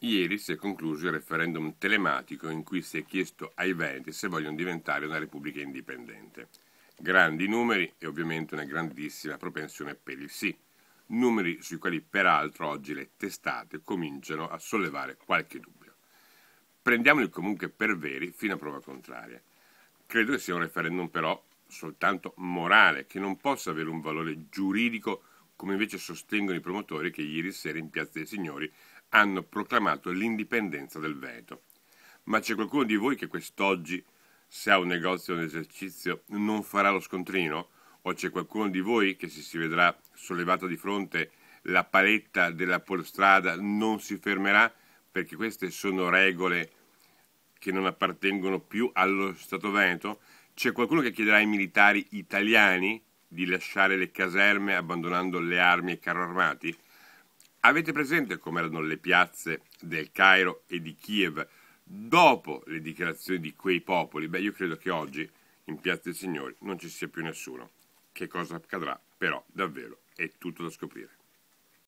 Ieri si è concluso il referendum telematico in cui si è chiesto ai Veneti se vogliono diventare una repubblica indipendente. Grandi numeri e ovviamente una grandissima propensione per il sì. Numeri sui quali peraltro oggi le testate cominciano a sollevare qualche dubbio. Prendiamoli comunque per veri fino a prova contraria. Credo che sia un referendum però soltanto morale, che non possa avere un valore giuridico come invece sostengono i promotori che ieri sera in Piazza dei Signori hanno proclamato l'indipendenza del Veneto. Ma c'è qualcuno di voi che quest'oggi, se ha un negozio o un esercizio, non farà lo scontrino? O c'è qualcuno di voi che se si vedrà sollevato di fronte la paletta della polstrada non si fermerà? Perché queste sono regole che non appartengono più allo Stato Veneto? C'è qualcuno che chiederà ai militari italiani di lasciare le caserme abbandonando le armi e i carro armati? Avete presente com'erano le piazze del Cairo e di Kiev dopo le dichiarazioni di quei popoli? Beh, io credo che oggi in Piazza dei Signori non ci sia più nessuno. Che cosa accadrà però davvero è tutto da scoprire.